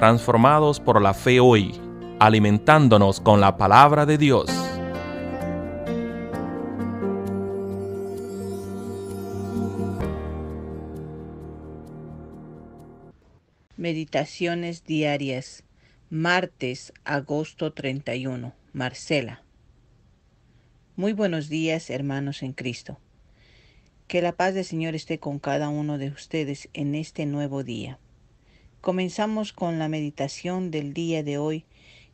transformados por la fe hoy, alimentándonos con la palabra de Dios. Meditaciones diarias, martes, agosto 31, Marcela. Muy buenos días, hermanos en Cristo. Que la paz del Señor esté con cada uno de ustedes en este nuevo día. Comenzamos con la meditación del día de hoy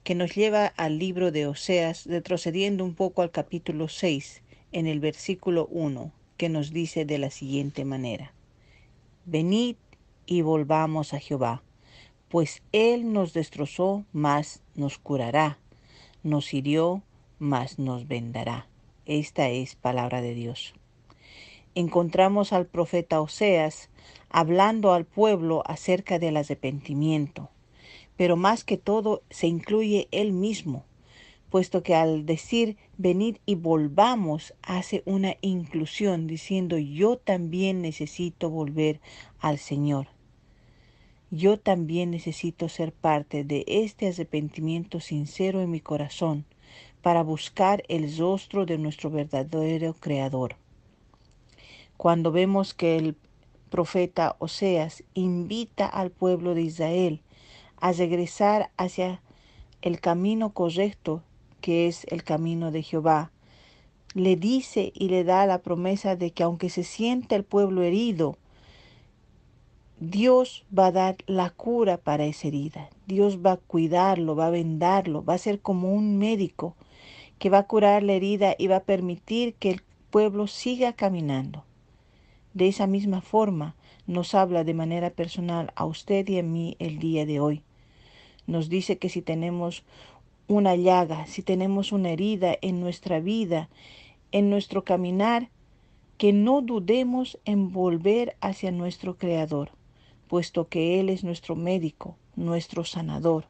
que nos lleva al libro de Oseas, retrocediendo un poco al capítulo 6, en el versículo 1, que nos dice de la siguiente manera, Venid y volvamos a Jehová, pues Él nos destrozó, mas nos curará, nos hirió, mas nos vendará. Esta es palabra de Dios. Encontramos al profeta Oseas, hablando al pueblo acerca del arrepentimiento. Pero más que todo se incluye él mismo, puesto que al decir venid y volvamos hace una inclusión diciendo yo también necesito volver al Señor. Yo también necesito ser parte de este arrepentimiento sincero en mi corazón para buscar el rostro de nuestro verdadero Creador. Cuando vemos que el profeta Oseas invita al pueblo de Israel a regresar hacia el camino correcto, que es el camino de Jehová. Le dice y le da la promesa de que aunque se sienta el pueblo herido, Dios va a dar la cura para esa herida. Dios va a cuidarlo, va a vendarlo, va a ser como un médico que va a curar la herida y va a permitir que el pueblo siga caminando. De esa misma forma nos habla de manera personal a usted y a mí el día de hoy. Nos dice que si tenemos una llaga, si tenemos una herida en nuestra vida, en nuestro caminar, que no dudemos en volver hacia nuestro Creador, puesto que Él es nuestro médico, nuestro sanador.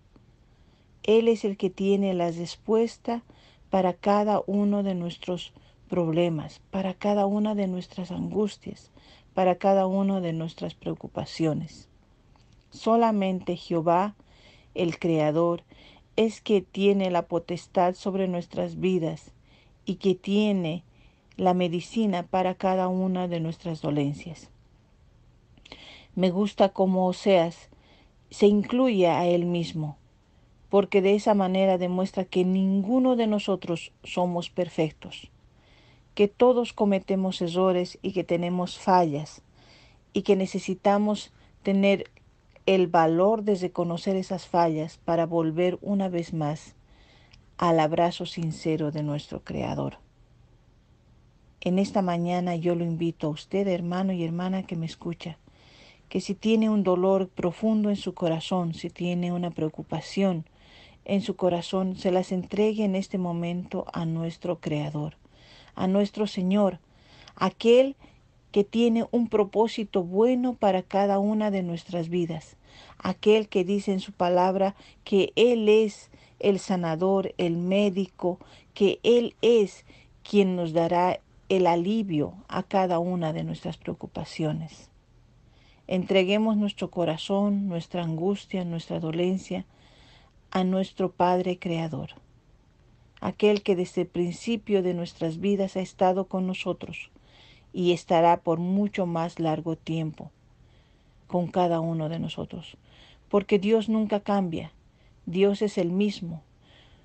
Él es el que tiene la respuesta para cada uno de nuestros problemas, para cada una de nuestras angustias, para cada una de nuestras preocupaciones. Solamente Jehová, el Creador, es que tiene la potestad sobre nuestras vidas y que tiene la medicina para cada una de nuestras dolencias. Me gusta como Oseas se incluye a él mismo, porque de esa manera demuestra que ninguno de nosotros somos perfectos que todos cometemos errores y que tenemos fallas y que necesitamos tener el valor de reconocer esas fallas para volver una vez más al abrazo sincero de nuestro Creador. En esta mañana yo lo invito a usted, hermano y hermana que me escucha, que si tiene un dolor profundo en su corazón, si tiene una preocupación en su corazón, se las entregue en este momento a nuestro Creador a nuestro Señor, aquel que tiene un propósito bueno para cada una de nuestras vidas, aquel que dice en su palabra que Él es el sanador, el médico, que Él es quien nos dará el alivio a cada una de nuestras preocupaciones. Entreguemos nuestro corazón, nuestra angustia, nuestra dolencia a nuestro Padre Creador aquel que desde el principio de nuestras vidas ha estado con nosotros y estará por mucho más largo tiempo con cada uno de nosotros. Porque Dios nunca cambia, Dios es el mismo.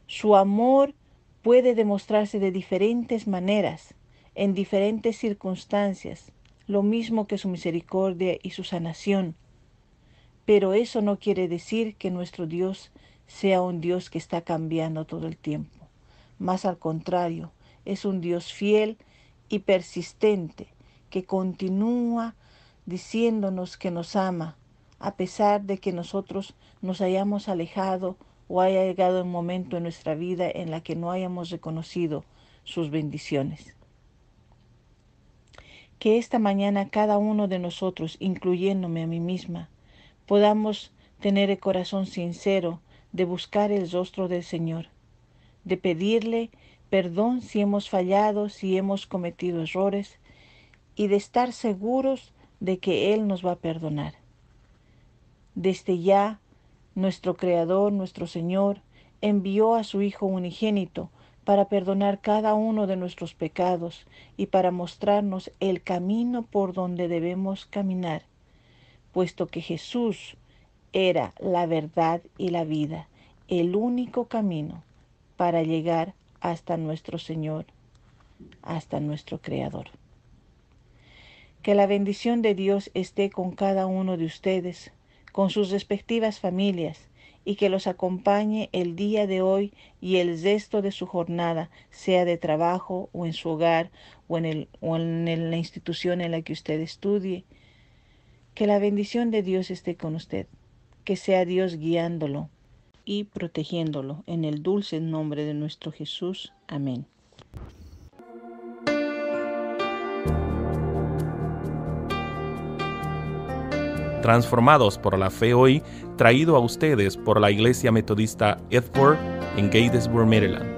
Su amor puede demostrarse de diferentes maneras, en diferentes circunstancias, lo mismo que su misericordia y su sanación. Pero eso no quiere decir que nuestro Dios sea un Dios que está cambiando todo el tiempo. Más al contrario, es un Dios fiel y persistente que continúa diciéndonos que nos ama, a pesar de que nosotros nos hayamos alejado o haya llegado un momento en nuestra vida en la que no hayamos reconocido sus bendiciones. Que esta mañana cada uno de nosotros, incluyéndome a mí misma, podamos tener el corazón sincero de buscar el rostro del Señor de pedirle perdón si hemos fallado, si hemos cometido errores y de estar seguros de que Él nos va a perdonar. Desde ya, nuestro Creador, nuestro Señor, envió a su Hijo unigénito para perdonar cada uno de nuestros pecados y para mostrarnos el camino por donde debemos caminar, puesto que Jesús era la verdad y la vida, el único camino para llegar hasta nuestro Señor, hasta nuestro Creador. Que la bendición de Dios esté con cada uno de ustedes, con sus respectivas familias, y que los acompañe el día de hoy y el resto de su jornada, sea de trabajo o en su hogar o en, el, en la institución en la que usted estudie. Que la bendición de Dios esté con usted, que sea Dios guiándolo, y protegiéndolo. En el dulce nombre de nuestro Jesús. Amén. Transformados por la fe hoy, traído a ustedes por la Iglesia Metodista Edward en Gatesburg, Maryland.